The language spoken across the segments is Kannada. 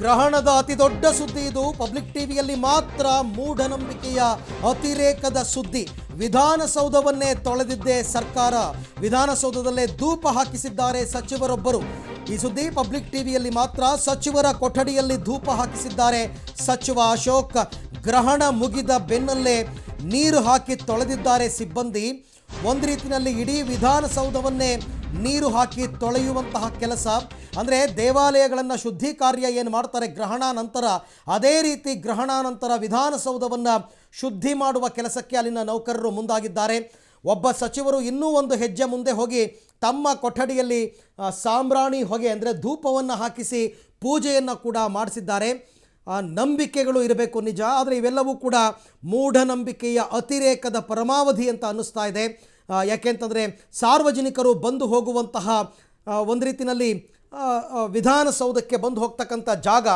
ಗ್ರಹಣದ ಅತಿ ದೊಡ್ಡ ಸುದ್ದಿ ಇದು ಪಬ್ಲಿಕ್ ಟಿವಿಯಲ್ಲಿ ಮಾತ್ರ ಮೂಢನಂಬಿಕೆಯ ಅತಿರೇಕದ ಸುದ್ದಿ ವಿಧಾನಸೌಧವನ್ನೇ ತೊಳೆದಿದ್ದೇ ಸರ್ಕಾರ ವಿಧಾನಸೌಧದಲ್ಲೇ ಧೂಪ ಹಾಕಿಸಿದ್ದಾರೆ ಸಚಿವರೊಬ್ಬರು ಈ ಸುದ್ದಿ ಪಬ್ಲಿಕ್ ಟಿವಿಯಲ್ಲಿ ಮಾತ್ರ ಸಚಿವರ ಕೊಠಡಿಯಲ್ಲಿ ಧೂಪ ಹಾಕಿಸಿದ್ದಾರೆ ಸಚಿವ ಅಶೋಕ್ ಗ್ರಹಣ ಮುಗಿದ ಬೆನ್ನಲ್ಲೇ ನೀರು ಹಾಕಿ ತೊಳೆದಿದ್ದಾರೆ ಸಿಬ್ಬಂದಿ ಒಂದು ರೀತಿಯಲ್ಲಿ ಇಡೀ ವಿಧಾನಸೌಧವನ್ನೇ ನೀರು ಹಾಕಿ ತೊಳೆಯುವಂತಹ ಕೆಲಸ ಅಂದರೆ ದೇವಾಲಯಗಳನ್ನು ಶುದ್ಧಿ ಕಾರ್ಯ ಏನು ಮಾಡ್ತಾರೆ ಗ್ರಹಣಾನಂತರ ಅದೇ ರೀತಿ ಗ್ರಹಣಾನಂತರ ವಿಧಾನಸೌಧವನ್ನು ಶುದ್ಧಿ ಮಾಡುವ ಕೆಲಸಕ್ಕೆ ಅಲ್ಲಿನ ನೌಕರರು ಮುಂದಾಗಿದ್ದಾರೆ ಒಬ್ಬ ಸಚಿವರು ಇನ್ನೂ ಒಂದು ಹೆಜ್ಜೆ ಮುಂದೆ ಹೋಗಿ ತಮ್ಮ ಕೊಠಡಿಯಲ್ಲಿ ಸಾಂಬ್ರಾಣಿ ಹೊಗೆ ಅಂದರೆ ಧೂಪವನ್ನು ಹಾಕಿಸಿ ಪೂಜೆಯನ್ನು ಕೂಡ ಮಾಡಿಸಿದ್ದಾರೆ ಆ ನಂಬಿಕೆಗಳು ಇರಬೇಕು ನಿಜ ಆದರೆ ಇವೆಲ್ಲವೂ ಕೂಡ ಮೂಢನಂಬಿಕೆಯ ಅತಿರೇಕದ ಪರಮಾವಧಿ ಅಂತ ಅನ್ನಿಸ್ತಾ ಇದೆ ಯಾಕೆಂತಂದರೆ ಸಾರ್ವಜನಿಕರು ಬಂದು ಹೋಗುವಂತಹ ಒಂದು ರೀತಿಯಲ್ಲಿ ವಿಧಾನಸೌಧಕ್ಕೆ ಬಂದು ಹೋಗ್ತಕ್ಕಂಥ ಜಾಗ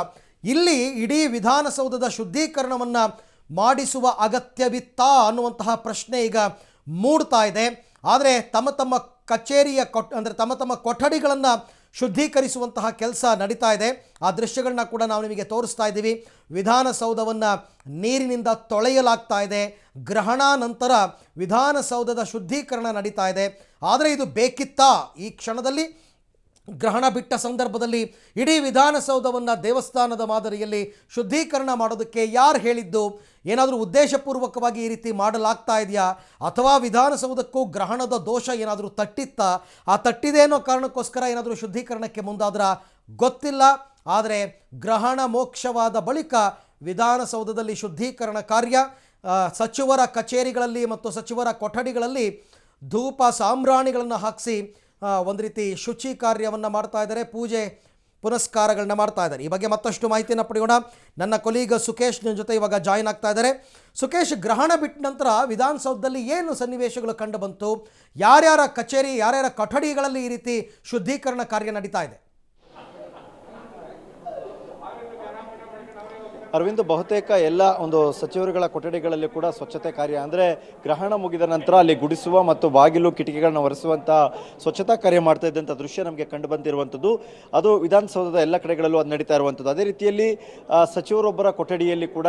ಇಲ್ಲಿ ಇಡೀ ವಿಧಾನಸೌಧದ ಶುದ್ಧೀಕರಣವನ್ನು ಮಾಡಿಸುವ ಅಗತ್ಯವಿತ್ತಾ ಅನ್ನುವಂತಹ ಪ್ರಶ್ನೆ ಈಗ ಮೂಡ್ತಾ ಇದೆ ಆದರೆ ತಮ್ಮ ತಮ್ಮ ಕಚೇರಿಯ ಕೊ ಅಂದರೆ ತಮ್ಮ ತಮ್ಮ ಕೊಠಡಿಗಳನ್ನು ಶುದ್ಧೀಕರಿಸುವಂತಹ ಕೆಲಸ ನಡೀತಾ ಇದೆ ಆ ದೃಶ್ಯಗಳನ್ನ ಕೂಡ ನಾವು ನಿಮಗೆ ತೋರಿಸ್ತಾ ಇದ್ದೀವಿ ವಿಧಾನಸೌಧವನ್ನು ನೀರಿನಿಂದ ತೊಳೆಯಲಾಗ್ತಾ ಇದೆ ಗ್ರಹಣಾನಂತರ ವಿಧಾನಸೌಧದ ಶುದ್ಧೀಕರಣ ನಡೀತಾ ಇದೆ ಆದರೆ ಇದು ಬೇಕಿತ್ತಾ ಈ ಕ್ಷಣದಲ್ಲಿ ಗ್ರಹಣ ಬಿಟ್ಟ ಸಂದರ್ಭದಲ್ಲಿ ಇಡೀ ವಿಧಾನಸೌಧವನ್ನು ದೇವಸ್ಥಾನದ ಮಾದರಿಯಲ್ಲಿ ಶುದ್ಧೀಕರಣ ಮಾಡೋದಕ್ಕೆ ಯಾರು ಹೇಳಿದ್ದು ಏನಾದರೂ ಉದ್ದೇಶಪೂರ್ವಕವಾಗಿ ಈ ರೀತಿ ಮಾಡಲಾಗ್ತಾ ಇದೆಯಾ ಅಥವಾ ವಿಧಾನಸೌಧಕ್ಕೂ ಗ್ರಹಣದ ದೋಷ ಏನಾದರೂ ತಟ್ಟಿತ್ತಾ ಆ ತಟ್ಟಿದೇನೋ ಕಾರಣಕ್ಕೋಸ್ಕರ ಏನಾದರೂ ಶುದ್ಧೀಕರಣಕ್ಕೆ ಮುಂದಾದ್ರ ಗೊತ್ತಿಲ್ಲ ಆದರೆ ಗ್ರಹಣ ಮೋಕ್ಷವಾದ ಬಳಿಕ ವಿಧಾನಸೌಧದಲ್ಲಿ ಶುದ್ಧೀಕರಣ ಕಾರ್ಯ ಸಚಿವರ ಕಚೇರಿಗಳಲ್ಲಿ ಮತ್ತು ಸಚಿವರ ಕೊಠಡಿಗಳಲ್ಲಿ ಧೂಪ ಸಾಂಬ್ರಾಣಿಗಳನ್ನು ಹಾಕಿಸಿ ಒಂದು ರೀತಿ ಶುಚಿ ಕಾರ್ಯವನ್ನು ಮಾಡ್ತಾ ಇದ್ದಾರೆ ಪೂಜೆ ಪುನಸ್ಕಾರಗಳನ್ನ ಮಾಡ್ತಾ ಇದ್ದಾರೆ ಈ ಬಗ್ಗೆ ಮತ್ತಷ್ಟು ಮಾಹಿತಿಯನ್ನು ಪಡೆಯೋಣ ನನ್ನ ಕೊಲೀಗ ನನ್ನ ಜೊತೆ ಇವಾಗ ಜಾಯ್ನ್ ಆಗ್ತಾ ಇದ್ದಾರೆ ಸುಕೇಶ್ ಗ್ರಹಣ ಬಿಟ್ಟ ನಂತರ ವಿಧಾನಸೌಧದಲ್ಲಿ ಏನು ಸನ್ನಿವೇಶಗಳು ಕಂಡು ಬಂತು ಯಾರ್ಯಾರ ಕಚೇರಿ ಯಾರ್ಯಾರ ಕೊಠಡಿಗಳಲ್ಲಿ ಈ ರೀತಿ ಶುದ್ಧೀಕರಣ ಕಾರ್ಯ ನಡೀತಾ ಇದೆ ಅರವಿಂದ್ ಬಹುತೇಕ ಎಲ್ಲ ಒಂದು ಸಚಿವರುಗಳ ಕೊಠಡಿಗಳಲ್ಲಿ ಕೂಡ ಸ್ವಚ್ಛತೆ ಕಾರ್ಯ ಅಂದರೆ ಗ್ರಹಣ ಮುಗಿದ ನಂತರ ಅಲ್ಲಿ ಗುಡಿಸುವ ಮತ್ತು ಬಾಗಿಲು ಕಿಟಕಿಗಳನ್ನು ಒರೆಸುವಂಥ ಸ್ವಚ್ಛತಾ ಕಾರ್ಯ ಮಾಡ್ತಾ ಇದ್ದಂಥ ದೃಶ್ಯ ನಮಗೆ ಕಂಡು ಬಂದಿರುವಂಥದ್ದು ಅದು ವಿಧಾನಸೌಧದ ಎಲ್ಲ ಕಡೆಗಳಲ್ಲೂ ಅದು ನಡೀತಾ ಇರುವಂಥದ್ದು ಅದೇ ರೀತಿಯಲ್ಲಿ ಸಚಿವರೊಬ್ಬರ ಕೊಠಡಿಯಲ್ಲಿ ಕೂಡ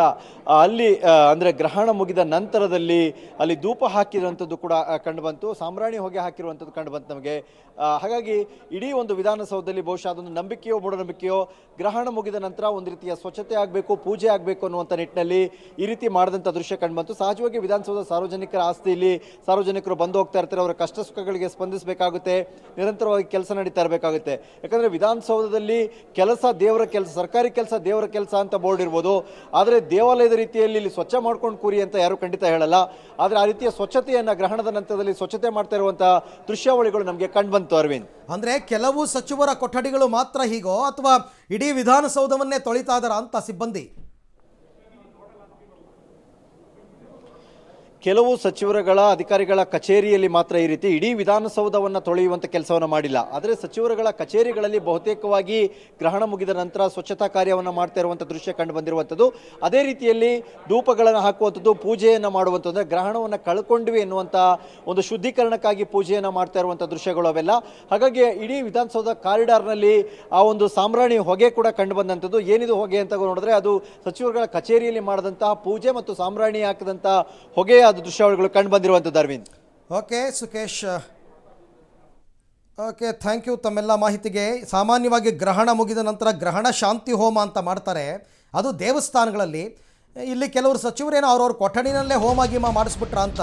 ಅಲ್ಲಿ ಅಂದರೆ ಗ್ರಹಣ ಮುಗಿದ ನಂತರದಲ್ಲಿ ಅಲ್ಲಿ ಧೂಪ ಹಾಕಿರುವಂಥದ್ದು ಕೂಡ ಕಂಡು ಬಂತು ಸಾಮ್ರಾಣಿ ಹೊಗೆ ಹಾಕಿರುವಂಥದ್ದು ಕಂಡು ಬಂತು ನಮಗೆ ಹಾಗಾಗಿ ಇಡೀ ಒಂದು ವಿಧಾನಸೌಧದಲ್ಲಿ ಬಹುಶಃ ಅದೊಂದು ನಂಬಿಕೆಯೋ ಮೂಢನಂಬಿಕೆಯೋ ಗ್ರಹಣ ಮುಗಿದ ನಂತರ ಒಂದು ರೀತಿಯ ಸ್ವಚ್ಛತೆ ಆಗಬೇಕು ಪೂಜೆ ಆಗಬೇಕು ಅನ್ನುವಂಥ ನಿಟ್ಟಿನಲ್ಲಿ ಈ ರೀತಿ ಮಾಡಿದಂಥ ದೃಶ್ಯ ಕಂಡುಬಂತು ಸಹಜವಾಗಿ ವಿಧಾನಸೌಧ ಸಾರ್ವಜನಿಕರ ಆಸ್ತಿಯಲ್ಲಿ ಸಾರ್ವಜನಿಕರು ಬಂದು ಹೋಗ್ತಾ ಇರ್ತಾರೆ ಅವರ ಕಷ್ಟ ಸುಖಗಳಿಗೆ ಸ್ಪಂದಿಸಬೇಕಾಗುತ್ತೆ ನಿರಂತರವಾಗಿ ಕೆಲಸ ನಡೀತಾ ಇರಬೇಕಾಗುತ್ತೆ ಯಾಕಂದರೆ ವಿಧಾನಸೌಧದಲ್ಲಿ ಕೆಲಸ ದೇವರ ಕೆಲಸ ಸರ್ಕಾರಿ ಕೆಲಸ ದೇವರ ಕೆಲಸ ಅಂತ ಬೋರ್ಡ್ ಇರ್ಬೋದು ಆದರೆ ದೇವಾಲಯದ ರೀತಿಯಲ್ಲಿ ಇಲ್ಲಿ ಸ್ವಚ್ಛ ಮಾಡ್ಕೊಂಡು ಕೂರಿ ಅಂತ ಯಾರು ಖಂಡಿತ ಹೇಳಲ್ಲ ಆದರೆ ಆ ರೀತಿಯ ಸ್ವಚ್ಛತೆಯನ್ನು ಗ್ರಹಣದ ನಂತರದಲ್ಲಿ ಸ್ವಚ್ಛತೆ ಮಾಡ್ತಾ ಇರುವಂಥ ದೃಶ್ಯಾವಳಿಗಳು ನಮಗೆ ಕಂಡುಬಂತು ಅರವಿಂದ್ ಅಂದ್ರೆ ಕೆಲವು ಸಚಿವರ ಕೊಠಡಿಗಳು ಮಾತ್ರ ಹೀಗೋ ಅಥವಾ ಇಡೀ ವಿಧಾನಸೌಧವನ್ನೇ ತೊಳಿತಾ ಅಂತ ಸಿಬ್ಬಂದಿ ಕೆಲವು ಸಚಿವರುಗಳ ಅಧಿಕಾರಿಗಳ ಕಚೇರಿಯಲ್ಲಿ ಮಾತ್ರ ಈ ರೀತಿ ಇಡೀ ವಿಧಾನಸೌಧವನ್ನು ತೊಳೆಯುವಂಥ ಕೆಲಸವನ್ನು ಮಾಡಿಲ್ಲ ಆದರೆ ಸಚಿವರುಗಳ ಕಚೇರಿಗಳಲ್ಲಿ ಬಹುತೇಕವಾಗಿ ಗ್ರಹಣ ಮುಗಿದ ನಂತರ ಸ್ವಚ್ಛತಾ ಕಾರ್ಯವನ್ನು ಮಾಡ್ತಾ ಇರುವಂಥ ದೃಶ್ಯ ಕಂಡು ಬಂದಿರುವಂಥದ್ದು ಅದೇ ರೀತಿಯಲ್ಲಿ ಧೂಪಗಳನ್ನು ಹಾಕುವಂಥದ್ದು ಪೂಜೆಯನ್ನು ಮಾಡುವಂಥದ್ದು ಗ್ರಹಣವನ್ನು ಕಳ್ಕೊಂಡ್ವಿ ಎನ್ನುವಂಥ ಒಂದು ಶುದ್ಧೀಕರಣಕ್ಕಾಗಿ ಪೂಜೆಯನ್ನು ಮಾಡ್ತಾ ಇರುವಂಥ ದೃಶ್ಯಗಳು ಅವೆಲ್ಲ ಹಾಗಾಗಿ ಇಡೀ ವಿಧಾನಸೌಧ ಕಾರಿಡಾರ್ನಲ್ಲಿ ಆ ಒಂದು ಸಾಂಬ್ರಾಣಿ ಹೊಗೆ ಕೂಡ ಕಂಡು ಬಂದಂಥದ್ದು ಏನಿದು ಹೊಗೆ ಅಂತ ನೋಡಿದ್ರೆ ಅದು ಸಚಿವರುಗಳ ಕಚೇರಿಯಲ್ಲಿ ಮಾಡಿದಂತಹ ಪೂಜೆ ಮತ್ತು ಸಾಂಬ್ರಾಣಿ ಹಾಕಿದಂಥ ಹೊಗೆಯ ಅದು ದೃಶ್ಯಾವಳಿಗಳು ಕಂಡು ಬಂದಿರುವಂಥದ್ದು Arvind okay Sukesh okay thank you ತಮ್ಮೆಲ್ಲ ಮಾಹಿತಿಗೆ ಸಾಮಾನ್ಯವಾಗಿ ಗ್ರಹಣ ಮುಗಿದ ನಂತರ ಗ್ರಹಣ ಶಾಂತಿ ಹೋಮ ಅಂತ ಮಾಡ್ತಾರೆ ಅದು ದೇವಸ್ಥಾನಗಳಲ್ಲಿ ಇಲ್ಲಿ ಕೆಲವರು ಸಚಿವರೇನೋ ಅವ್ರವ್ರ ಕೊಠಡಿನಲ್ಲೇ ಹೋಮ ಗೀಮ ಮಾಡಿಸ್ಬಿಟ್ರ ಅಂತ